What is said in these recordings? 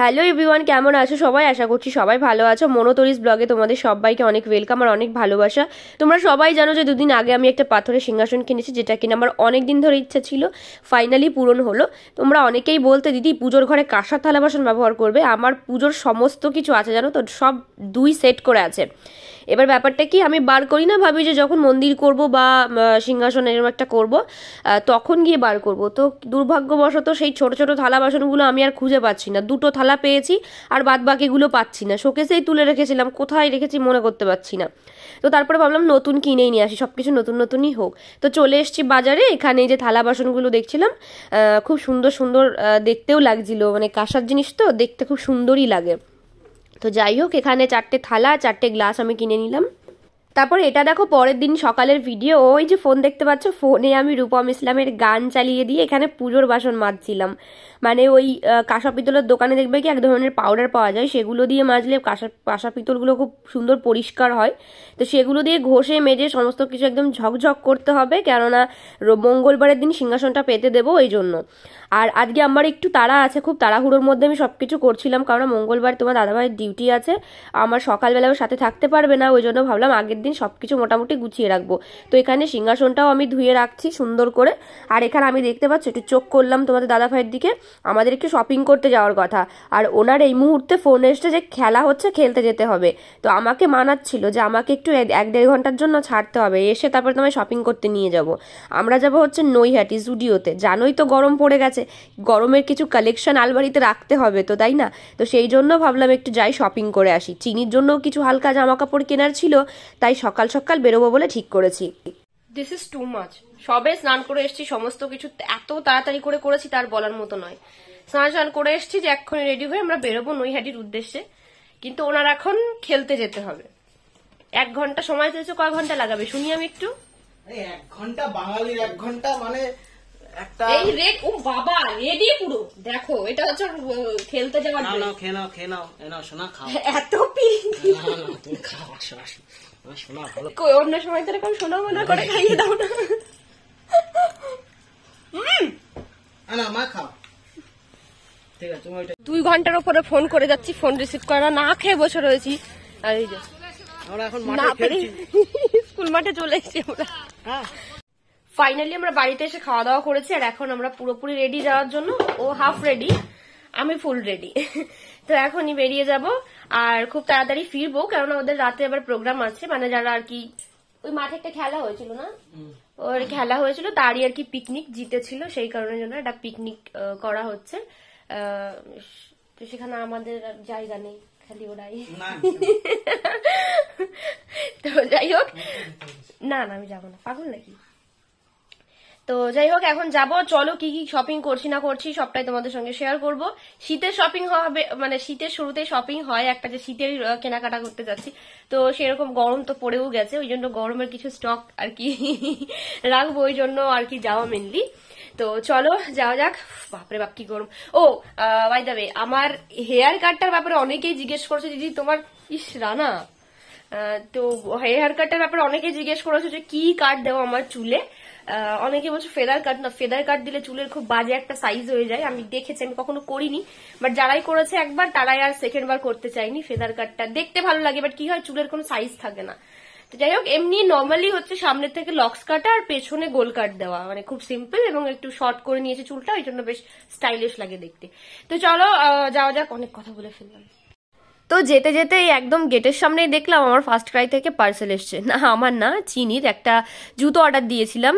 Hello everyone কেমন আছো সবাই আশা করছি সবাই ভালো আছো মনোতরিস ব্লগে তোমাদের সবাইকে অনেক ওয়েলকাম আর অনেক ভালোবাসা তোমরা সবাই জানো যে দুদিন আগে আমি একটা পাথরের সিংহাসন কিনেছি যেটা কিনা আমার অনেক দিন ধরে ইচ্ছা ছিল ফাইনালি পূরণ হলো তোমরা অনেকেই বলতে দিদি পুজোর ঘরে কাঁসার থালা বাসন ব্যবহার করবে আমার পুজোর সমস্ত কিছু আছে জানো তো সব দুই সেট করে আছে এবার ব্যাপারটা কি আমি বার করি না ভাবি যে যখন মন্দির করব বা সিংহাসন এরকম একটা করব তখন গিয়ে বার করব তো দুর্ভাগ্যবশত সেই ছোট ছোট থালা বাসনগুলো আমি আর খুঁজে পাচ্ছি না দুটো থালা পেয়েছি আর বাদ বাকিগুলো পাচ্ছি না শোকেসেই তুলে রেখেছিলাম কোথায় রেখেছি মনে করতে পারছি না তো তারপরে ভাবলাম নতুন কিনেই নিয়ে আসি সব কিছু নতুন নতুনই হোক তো চলে এসছি বাজারে এখানে যে থালা বাসনগুলো দেখছিলাম খুব সুন্দর সুন্দর দেখতেও লাগছিল মানে কাঁসার জিনিস তো দেখতে খুব সুন্দরই লাগে তো যাই হোক এখানে চারটে থালা চারটে গ্লাস আমি কিনে নিলাম তারপর এটা দেখো পরের দিন সকালের ভিডিও ওই যে ফোন দেখতে পাচ্ছ ফোনে আমি রূপম ইসলামের গান চালিয়ে দিয়ে এখানে পুজোর বাসন মাজছিলাম মানে ওই কাঁসা পিতলের দোকানে দেখবে কি এক ধরনের পাউডার পাওয়া যায় সেগুলো দিয়ে মাজলে কাঁসা কাঁসা পিতলগুলো খুব সুন্দর পরিষ্কার হয় তো সেগুলো দিয়ে ঘষে মেজে সমস্ত কিছু একদম ঝকঝক করতে হবে কেননা মঙ্গলবারের দিন সিংহাসনটা পেতে দেবো ওই জন্য আর আজকে আমার একটু তাড়া আছে খুব তাড়াহুড়োর মধ্যে আমি সব কিছু করছিলাম কারণ মঙ্গলবার তোমার দাদাভাইয়ের ডিউটি আছে আমার সকালবেলা ওর সাথে থাকতে পারবে না ওই জন্য ভাবলাম আগের দিন সব কিছু মোটামুটি গুছিয়ে রাখবো তো এখানে সিংহাসনটাও আমি ধুয়ে রাখছি সুন্দর করে আর এখানে আমি দেখতে পাচ্ছি একটু চোখ করলাম তোমাদের দাদাভাইয়ের দিকে আমাদের একটু শপিং করতে যাওয়ার কথা আর ওনার এই মুহূর্তে ফোন এসছে যে খেলা হচ্ছে খেলতে যেতে হবে তো আমাকে মানাচ্ছিল যে আমাকে একটু এক দেড় ঘন্টার জন্য ছাড়তে হবে এসে তারপর তোমায় শপিং করতে নিয়ে যাব আমরা যাব হচ্ছে নৈহাটি জুডিওতে জানোই তো গরম পড়ে গেছে গরমের কিছু কালেকশন আলমারিতে রাখতে হবে তো তাই না তো সেই জন্য ভাবলাম একটু যাই শপিং করে আসি চিনির জন্যও কিছু হালকা জামা কাপড় কেনার ছিল তাই সকাল সকাল বেরোবো বলে ঠিক করেছি দিস ইজ টু মাচ সবে স্নান করে এসছি সমস্ত কিছু এত তাড়াতাড়ি করে করেছি তার বলার মতো নয় স্নান স্নান করে এসছি যে এক্ষুনি রেডি হয়ে আমরা বেরোবো নৈহাটির উদ্দেশ্যে কিন্তু ওনার এখন খেলতে যেতে হবে এক ঘন্টা সময় চেয়েছো কয় ঘন্টা লাগাবে শুনি আমি একটু এক ঘন্টা বাঙালির এক ঘন্টা মানে একটা এই রেড ও বাবা রেডি পুরো দেখো এটা হচ্ছে খেলতে যাওয়ার না না সোনা খাও এত পিঙ্ক না না তুমি খাও আসো আসো করে খাইয়ে দাও না দুই ঘন্টার উপরে ফোন করে যাচ্ছি ফোন রিসিভ করা না খেয়ে বসে রয়েছি আর এই যে মানে স্কুল মাঠে চলে এসেছি আমরা হ্যাঁ। ফাইনালি আমরা বাড়িতে এসে খাওয়া দাওয়া করেছি আর এখন আমরা পুরোপুরি রেডি যাওয়ার জন্য ও হাফ রেডি আমি ফুল রেডি তো এখনই বেরিয়ে যাব আর খুব তাড়াতাড়ি ফিরবো কারণ আমাদের রাতে আবার প্রোগ্রাম আছে মানে যারা আর কি ওই মাঠে একটা খেলা হয়েছিল না ওর খেলা হয়েছিল তারই আর কি পিকনিক জিতেছিল সেই কারণের জন্য একটা পিকনিক করা হচ্ছে তো সেখানে আমাদের জায়গা নেই খালি ওরাই তো যাই হোক না না আমি যাবো না পাগল নাকি তো যাই হোক এখন যাব চলো কি কি শপিং করছি না করছি সবটাই তোমাদের সঙ্গে শেয়ার করব শীতের শপিং হবে মানে শীতের শুরুতে শপিং হয় একটা যে শীতের কেনাকাটা করতে যাচ্ছি তো সেরকম গরম তো পড়েও গেছে ওই জন্য গরমের কিছু স্টক আর কি রাখবো ওই জন্য আর কি যাওয়া মেনলি তো চলো যাওয়া যাক বাপরে বাপ কি গরম ও বাই দাবে আমার হেয়ার কাটটার ব্যাপারে অনেকেই জিজ্ঞেস করছে দিদি তোমার ইস রানা তো হেয়ার কাটটার ব্যাপারে অনেকে জিজ্ঞেস করেছে যে কি কাট দেবো আমার চুলে অনেকে বলছে ফেদার কাট না ফেদার কাট দিলে চুলের খুব বাজে একটা সাইজ হয়ে যায় আমি দেখেছি আমি কখনো করিনি বাট যারাই করেছে একবার তারাই আর সেকেন্ড বার করতে চাইনি ফেদার কাটটা দেখতে ভালো লাগে বাট কি হয় চুলের কোনো সাইজ থাকে না তো যাই হোক এমনি নর্মালি হচ্ছে সামনে থেকে লক্স কাটা আর পেছনে গোল কাট দেওয়া মানে খুব সিম্পল এবং একটু শর্ট করে নিয়েছে চুলটা ওই জন্য বেশ স্টাইলিশ লাগে দেখতে তো চলো যাওয়া যাক অনেক কথা বলে ফেললাম তো যেতে যেতে একদম গেটের সামনেই দেখলাম আমার ফার্স্ট ক্রাই থেকে পার্সেল এসছে না আমার না চিনির একটা জুতো অর্ডার দিয়েছিলাম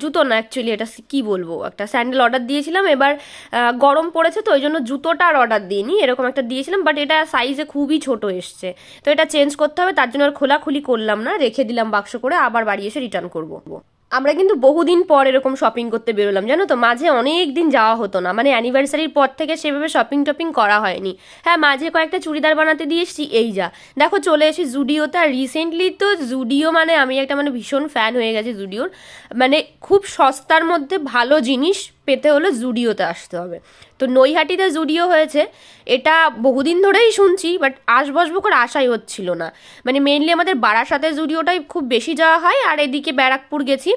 জুতো না অ্যাকচুয়ালি এটা কি বলবো একটা স্যান্ডেল অর্ডার দিয়েছিলাম এবার গরম পড়েছে তো ওই জন্য জুতোটা আর অর্ডার দিইনি এরকম একটা দিয়েছিলাম বাট এটা সাইজে খুবই ছোট এসছে তো এটা চেঞ্জ করতে হবে তার জন্য আর খোলাখুলি করলাম না রেখে দিলাম বাক্স করে আবার বাড়ি এসে রিটার্ন করবো আমরা কিন্তু বহুদিন পর এরকম শপিং করতে বেরোলাম জানো তো মাঝে অনেক দিন যাওয়া হতো না মানে অ্যানিভার্সারির পর থেকে সেভাবে শপিং টপিং করা হয়নি হ্যাঁ মাঝে কয়েকটা চুড়িদার বানাতে দিয়ে এসেছি এই যা দেখো চলে এসে জুডিওতে আর রিসেন্টলি তো জুডিও মানে আমি একটা মানে ভীষণ ফ্যান হয়ে গেছি জুডিওর মানে খুব সস্তার মধ্যে ভালো জিনিস পেতে হলে জুডিওতে আসতে হবে তো নৈহাটিতে জুডিও হয়েছে এটা বহুদিন ধরেই শুনছি বাট আসবসব করে আশাই হচ্ছিল না মানে মেনলি আমাদের বারাসাতে জুডিওটাই খুব বেশি যাওয়া হয় আর এদিকে ব্যারাকপুর গেছি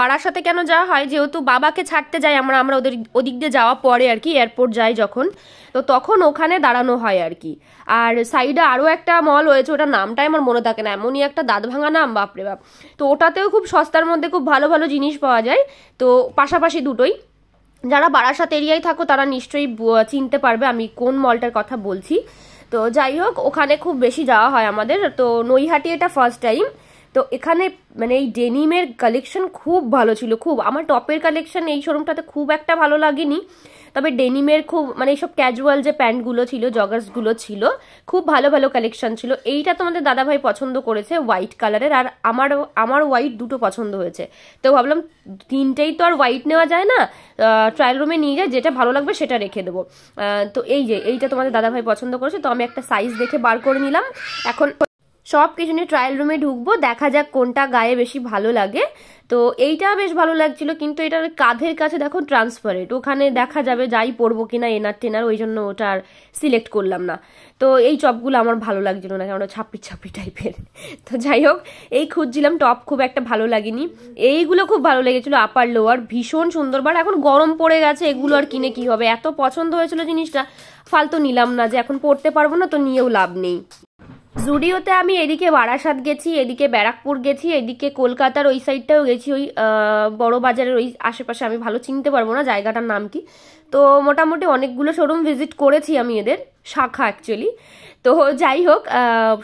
বারাসাতে কেন যাওয়া হয় যেহেতু বাবাকে ছাড়তে যাই আমরা আমরা ওদের ওদিক দিয়ে যাওয়া পরে আর কি এয়ারপোর্ট যাই যখন তো তখন ওখানে দাঁড়ানো হয় আর কি আর সাইডে আরও একটা মল রয়েছে ওটার নামটাই আমার মনে থাকে না এমনই একটা দাঁত ভাঙা নাম বাপরে বাপ তো ওটাতেও খুব সস্তার মধ্যে খুব ভালো ভালো জিনিস পাওয়া যায় তো পাশাপাশি দুটোই যারা বারাসাত এরিয়ায় থাকো তারা নিশ্চয়ই চিনতে পারবে আমি কোন মলটার কথা বলছি তো যাই হোক ওখানে খুব বেশি যাওয়া হয় আমাদের তো নৈহাটি এটা ফার্স্ট টাইম তো এখানে মানে এই ডেনিমের কালেকশন খুব ভালো ছিল খুব আমার টপের কালেকশন এই শোরুমটাতে খুব একটা ভালো লাগেনি তবে ডেনিমের খুব মানে এইসব ক্যাজুয়াল যে প্যান্টগুলো ছিল জগার্সগুলো ছিল খুব ভালো ভালো কালেকশন ছিল এইটা তোমাদের দাদাভাই পছন্দ করেছে হোয়াইট কালারের আর আমার আমার হোয়াইট দুটো পছন্দ হয়েছে তো ভাবলাম তিনটেই তো আর হোয়াইট নেওয়া যায় না ট্রায়াল রুমে নিয়ে যায় যেটা ভালো লাগবে সেটা রেখে দেবো তো এই যে এইটা তোমাদের দাদাভাই পছন্দ করেছে তো আমি একটা সাইজ দেখে বার করে নিলাম এখন সব কিছু নিয়ে ট্রায়াল রুমে ঢুকবো দেখা যাক কোনটা গায়ে বেশি ভালো লাগে তো এইটা বেশ ভালো লাগছিল কিন্তু এটার কাঁধের কাছে দেখো ট্রান্সপারেন্ট ওখানে দেখা যাবে যাই পরবো কিনা এনার টেনার ওই জন্য ওটা আর সিলেক্ট করলাম না তো এই চপগুলো আমার ভালো লাগছিল না কেন ছাপি ছাপি টাইপের তো যাই হোক এই খুঁজছিলাম টপ খুব একটা ভালো লাগেনি এইগুলো খুব ভালো লেগেছিল আপার লোয়ার ভীষণ সুন্দর বাট এখন গরম পড়ে গেছে এগুলো আর কিনে কি হবে এত পছন্দ হয়েছিল জিনিসটা ফালতু নিলাম না যে এখন পড়তে পারবো না তো নিয়েও লাভ নেই জুডিওতে আমি এদিকে বারাসাত গেছি এদিকে ব্যারাকপুর গেছি এদিকে কলকাতার ওই সাইডটাও গেছি ওই বড় বাজারের ওই আশেপাশে আমি ভালো চিনতে পারবো না জায়গাটার নাম কি তো মোটামুটি অনেকগুলো শোরুম ভিজিট করেছি আমি এদের শাখা অ্যাকচুয়ালি তো যাই হোক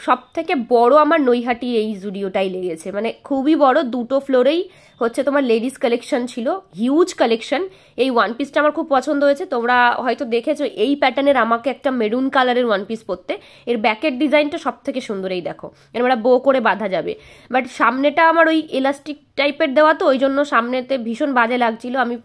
সব থেকে বড় আমার নৈহাটির এই জুডিওটাই লেগেছে মানে খুবই বড় দুটো ফ্লোরেই হচ্ছে তোমার লেডিস কালেকশন ছিল হিউজ কালেকশন এই ওয়ান পিসটা আমার খুব পছন্দ হয়েছে তোমরা হয়তো দেখেছো এই প্যাটার্নের আমাকে একটা মেরুন কালারের ওয়ান পিস পরতে এর ব্যাকের ডিজাইনটা সব থেকে সুন্দর এই দেখো এর বো করে বাঁধা যাবে বাট সামনেটা আমার ওই এলাস্টিক টাইপের দেওয়া তো ওই জন্য সামনেতে ভীষণ বাজে লাগছিল আমি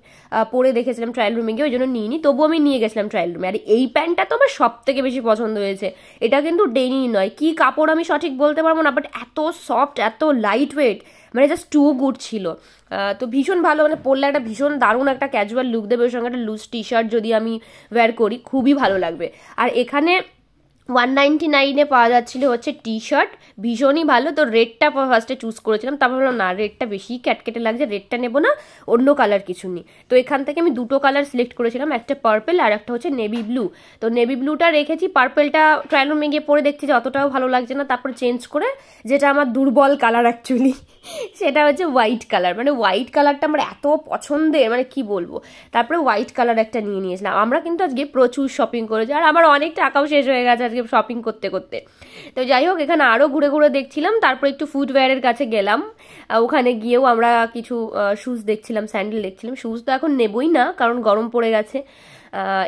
পরে দেখেছিলাম ট্রায়াল রুমে গিয়ে ওই জন্য নিইনি তবুও আমি নিয়ে গেছিলাম ট্রায়াল রুমে আর এই প্যান্টটা তো আমার সব থেকে বেশি পছন্দ হয়েছে এটা কিন্তু ডেনি নয় কি কাপড় আমি সঠিক বলতে পারবো না বাট এত সফট এত লাইট ওয়েট মানে জাস্ট টু গুড ছিল তো ভীষণ ভালো মানে পরলে একটা ভীষণ দারুণ একটা ক্যাজুয়াল লুক দেবে ওর সঙ্গে একটা লুজ টি শার্ট যদি আমি ওয়্যার করি খুবই ভালো লাগবে আর এখানে ওয়ান নাইনটি নাইনে পাওয়া যাচ্ছিলো হচ্ছে টি শার্ট ভীষণই ভালো তো রেডটা ফার্স্টে চুজ করেছিলাম তারপর বললাম না রেডটা বেশি ক্যাটকেটে লাগছে রেডটা নেবো না অন্য কালার কিছু নেই তো এখান থেকে আমি দুটো কালার সিলেক্ট করেছিলাম একটা পার্পেল আর একটা হচ্ছে নেভি ব্লু তো নেভি ব্লুটা রেখেছি পার্পেলটা ট্রায়াল রুমে গিয়ে পরে দেখছি যে অতটাও ভালো লাগছে না তারপর চেঞ্জ করে যেটা আমার দুর্বল কালার অ্যাকচুয়ালি সেটা হচ্ছে হোয়াইট কালার মানে হোয়াইট কালারটা আমার এত পছন্দের মানে কি বলবো তারপরে হোয়াইট কালার একটা নিয়ে নিয়েছিলাম আমরা কিন্তু আজকে প্রচুর শপিং করেছি আর আমার অনেক টাকাও শেষ হয়ে গেছে আজকে শপিং করতে করতে তো যাই হোক এখানে আরও ঘুরে ঘুরে দেখছিলাম তারপর একটু ফুটওয়্যারের কাছে গেলাম ওখানে গিয়েও আমরা কিছু শ্যুজ দেখছিলাম স্যান্ডেল দেখছিলাম শ্যুজ তো এখন নেবই না কারণ গরম পড়ে গেছে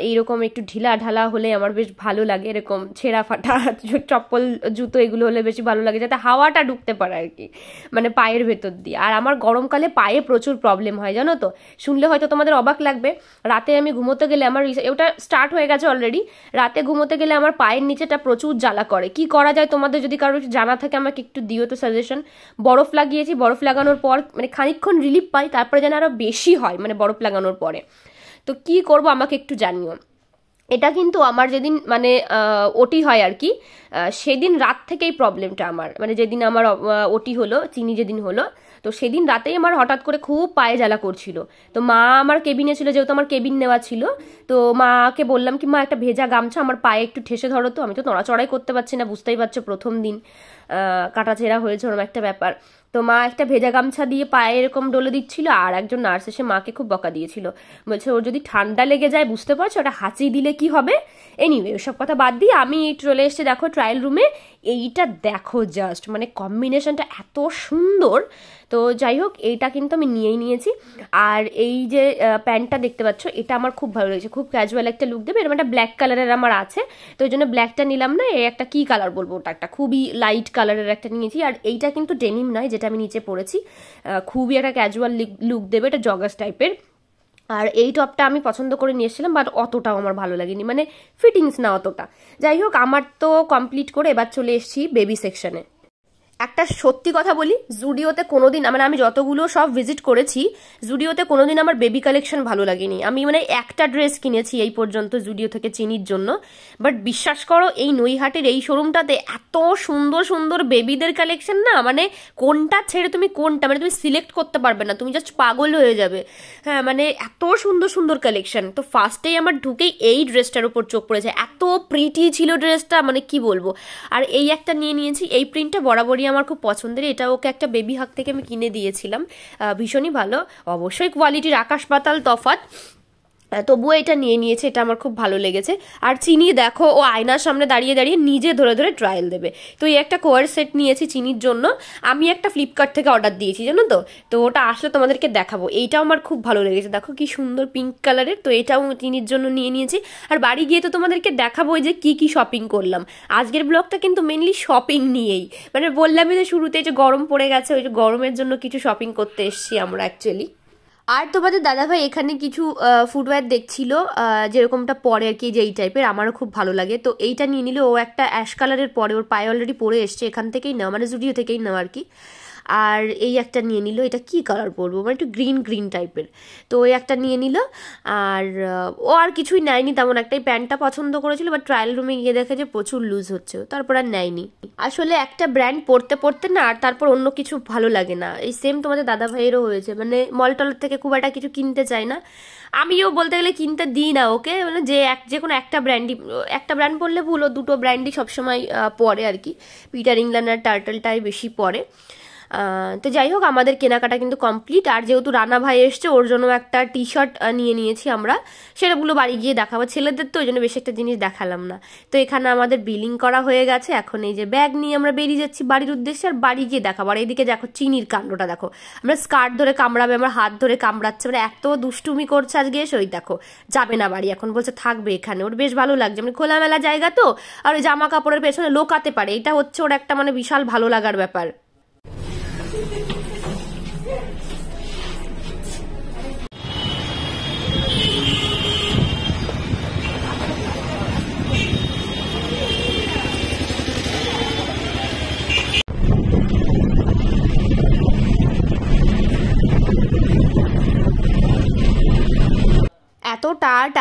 এইরকম একটু ঢিলা ঢালা হলে আমার বেশ ভালো লাগে এরকম ছেঁড়া ফাটা চপ্পল জুতো এগুলো হলে বেশি ভালো লাগে যাতে হাওয়াটা ঢুকতে পারে আর কি মানে পায়ের ভেতর দিয়ে আর আমার গরমকালে পায়ে প্রচুর প্রবলেম হয় জানো তো শুনলে হয়তো তোমাদের অবাক লাগবে রাতে আমি ঘুমোতে গেলে আমার ওটা স্টার্ট হয়ে গেছে অলরেডি রাতে ঘুমোতে গেলে আমার পায়ের নিচেটা প্রচুর জ্বালা করে কি করা যায় তোমাদের যদি কারোর জানা থাকে আমাকে একটু দিও তো সাজেশন বরফ লাগিয়েছি বরফ লাগানোর পর মানে খানিকক্ষণ রিলিফ পাই তারপরে যেন আরও বেশি হয় মানে বরফ লাগানোর পরে তো কি করব আমাকে একটু জানিও এটা কিন্তু আমার যেদিন মানে ওটি হয় আর কি সেদিন রাত থেকেই প্রবলেমটা আমার মানে যেদিন আমার ওটি হলো চিনি যেদিন হলো তো সেদিন রাতেই আমার হঠাৎ করে খুব পায়ে জ্বালা করছিল তো মা আমার কেবিনে ছিল যেহেতু আমার কেবিন নেওয়া ছিল তো মাকে বললাম কি মা একটা ভেজা গামছা আমার পায়ে একটু ঠেসে ধরো তো আমি তো নড়াচড়াই করতে পারছি না বুঝতেই পারছো প্রথম দিন ছেঁড়া হয়েছে ওরম একটা ব্যাপার তো মা একটা ভেজা গামছা দিয়ে পায়ে এরকম ডলে দিচ্ছিল আর একজন নার্স এসে মাকে খুব বকা দিয়েছিল বলছে ওর যদি ঠান্ডা লেগে যায় বুঝতে পারছো ওটা হাঁচি দিলে কি হবে এনিওয়ে ওসব কথা বাদ দিয়ে আমি চলে এসে দেখো ট্রায়াল রুমে এইটা দেখো জাস্ট মানে কম্বিনেশনটা এত সুন্দর তো যাই হোক এইটা কিন্তু আমি নিয়েই নিয়েছি আর এই যে প্যান্টটা দেখতে পাচ্ছ এটা আমার খুব ভালো লেগেছে খুব ক্যাজুয়াল একটা লুক দেবে এরকম একটা ব্ল্যাক কালারের আমার আছে তো ওই জন্য ব্ল্যাকটা নিলাম না এ একটা কী কালার বলবো ওটা একটা খুবই লাইট কালার কালারের একটা নিয়েছি আর এইটা কিন্তু ডেনিম নয় যেটা আমি নিচে পরেছি খুবই একটা ক্যাজুয়াল লুক দেবে এটা জগার্স টাইপের আর এই টপটা আমি পছন্দ করে নিয়ে এসেছিলাম বাট অতটাও আমার ভালো লাগেনি মানে ফিটিংস না অতটা যাই হোক আমার তো কমপ্লিট করে এবার চলে এসেছি বেবি সেকশনে একটা সত্যি কথা বলি জুডিওতে কোনোদিন মানে আমি যতগুলো সব ভিজিট করেছি জুডিওতে কোনোদিন আমার বেবি কালেকশন ভালো লাগেনি আমি মানে একটা ড্রেস কিনেছি এই পর্যন্ত জুডিও থেকে চিনির জন্য বাট বিশ্বাস করো এই নৈহাটের এই শোরুমটাতে এত সুন্দর সুন্দর বেবিদের কালেকশন না মানে কোনটা ছেড়ে তুমি কোনটা মানে তুমি সিলেক্ট করতে পারবে না তুমি জাস্ট পাগল হয়ে যাবে হ্যাঁ মানে এত সুন্দর সুন্দর কালেকশন তো ফার্স্টেই আমার ঢুকেই এই ড্রেসটার উপর চোখ পড়েছে এত প্রিটি ছিল ড্রেসটা মানে কি বলবো আর এই একটা নিয়ে নিয়েছি এই প্রিন্টটা বরাবরই আমার খুব পছন্দের এটা ওকে একটা বেবি হাক থেকে আমি কিনে দিয়েছিলাম ভীষণই ভালো অবশ্যই কোয়ালিটির আকাশ পাতাল তফাত তবুও এটা নিয়ে নিয়েছে এটা আমার খুব ভালো লেগেছে আর চিনি দেখো ও আয়নার সামনে দাঁড়িয়ে দাঁড়িয়ে নিজে ধরে ধরে ট্রায়াল দেবে তো এই একটা কোয়ার সেট নিয়েছি চিনির জন্য আমি একটা ফ্লিপকার্ট থেকে অর্ডার দিয়েছি জানো তো তো ওটা আসলে তোমাদেরকে দেখাবো এইটাও আমার খুব ভালো লেগেছে দেখো কি সুন্দর পিঙ্ক কালারের তো এটাও চিনির জন্য নিয়ে নিয়েছি আর বাড়ি গিয়ে তো তোমাদেরকে দেখাবো যে কি কি শপিং করলাম আজকের ব্লগটা কিন্তু মেনলি শপিং নিয়েই মানে বললামই যে শুরুতে যে গরম পড়ে গেছে ওই যে গরমের জন্য কিছু শপিং করতে এসছি আমরা অ্যাকচুয়ালি আর তোমাদের দাদাভাই এখানে কিছু ফুটওয়্যার দেখছিল যেরকমটা পরে আর কি যে এই টাইপের আমারও খুব ভালো লাগে তো এইটা নিয়ে নিলে ও একটা অ্যাশ কালারের পরে ওর পায়ে অলরেডি পরে এসছে এখান থেকেই নেওয়া মানে জুডিও থেকেই নেওয়া আর কি আর এই একটা নিয়ে নিল এটা কি কালার পরবো মানে একটু গ্রিন গ্রিন টাইপের তো ওই একটা নিয়ে নিল আর ও আর কিছুই নেয়নি তেমন একটাই প্যান্টটা পছন্দ করেছিল বাট ট্রায়াল রুমে গিয়ে দেখে যে প্রচুর লুজ হচ্ছে তারপর আর নেয়নি আসলে একটা ব্র্যান্ড পরতে পড়তে না আর তারপর অন্য কিছু ভালো লাগে না এই সেম তোমাদের দাদা ভাইয়েরও হয়েছে মানে মল টলের থেকে খুব একটা কিছু কিনতে চায় না আমিও বলতে গেলে কিনতে দিই না ওকে মানে যে এক যে কোনো একটা ব্র্যান্ডই একটা ব্র্যান্ড পরলে ভুলো দুটো ব্র্যান্ডই সবসময় পরে আর কি পিটার ইংল্যান্ড আর টার্টলটাই বেশি পরে তো যাই হোক আমাদের কেনাকাটা কিন্তু কমপ্লিট আর যেহেতু রানা ভাই এসছে ওর জন্য একটা টি শার্ট নিয়ে নিয়েছি আমরা সেটাগুলো বাড়ি গিয়ে দেখাবো ছেলেদের তো ওই জন্য বেশ একটা জিনিস দেখালাম না তো এখানে আমাদের বিলিং করা হয়ে গেছে এখন এই যে ব্যাগ নিয়ে আমরা বেরিয়ে যাচ্ছি বাড়ির উদ্দেশ্যে আর বাড়ি গিয়ে দেখাবো আর এইদিকে দেখো চিনির কাণ্ডটা দেখো আমরা স্কার্ট ধরে কামড়াবে আমার হাত ধরে কামড়াচ্ছে মানে এত দুষ্টুমি করছে আজকে এসে ওই দেখো যাবে না বাড়ি এখন বলছে থাকবে এখানে ওর বেশ ভালো লাগছে মানে খোলামেলা জায়গা তো আর ওই জামা কাপড়ের পেছনে লোকাতে পারে এটা হচ্ছে ওর একটা মানে বিশাল ভালো লাগার ব্যাপার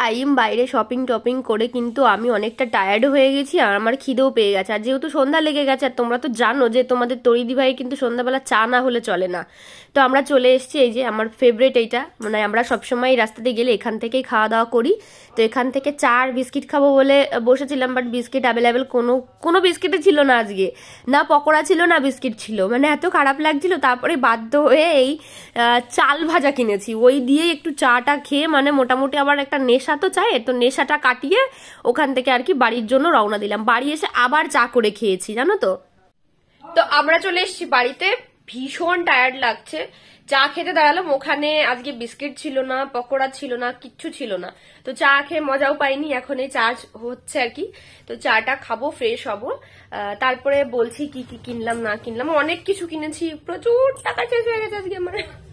টাইম বাইরে শপিং টপিং করে কিন্তু আমি অনেকটা টায়ার্ড হয়ে গেছি আর আমার খিদেও পেয়ে গেছে আর যেহেতু সন্ধ্যা লেগে গেছে আর তোমরা তো জানো যে তোমাদের তরিদি ভাই কিন্তু সন্ধ্যাবেলা চা না হলে চলে না তো আমরা চলে এসেছি এই যে আমার ফেভারেট এইটা মানে আমরা সবসময় রাস্তাতে গেলে এখান থেকেই খাওয়া দাওয়া করি তো এখান থেকে চা আর বিস্কিট খাবো বলে বসেছিলাম বাট বিস্কিট অ্যাভেলেবেল কোনো কোনো বিস্কিটে ছিল না আজকে না পকোড়া ছিল না বিস্কিট ছিল মানে এত খারাপ লাগছিল তারপরে বাধ্য হয়ে এই চাল ভাজা কিনেছি ওই দিয়ে একটু চাটা খেয়ে মানে মোটামুটি আবার একটা নেশা নেশা তো চায় তো নেশাটা কাটিয়ে ওখান থেকে আর কি বাড়ির জন্য রওনা দিলাম বাড়ি এসে আবার চা করে খেয়েছি জানো তো তো আমরা চলে এসেছি বাড়িতে ভীষণ টায়ার্ড লাগছে চা খেতে দাঁড়ালাম ওখানে আজকে বিস্কিট ছিল না পকোড়া ছিল না কিচ্ছু ছিল না তো চা খেয়ে মজাও পাইনি এখন এই চা হচ্ছে আর কি তো চাটা খাবো ফ্রেশ হবো তারপরে বলছি কি কি কিনলাম না কিনলাম অনেক কিছু কিনেছি প্রচুর টাকা চেয়েছে গেছে আজকে আমার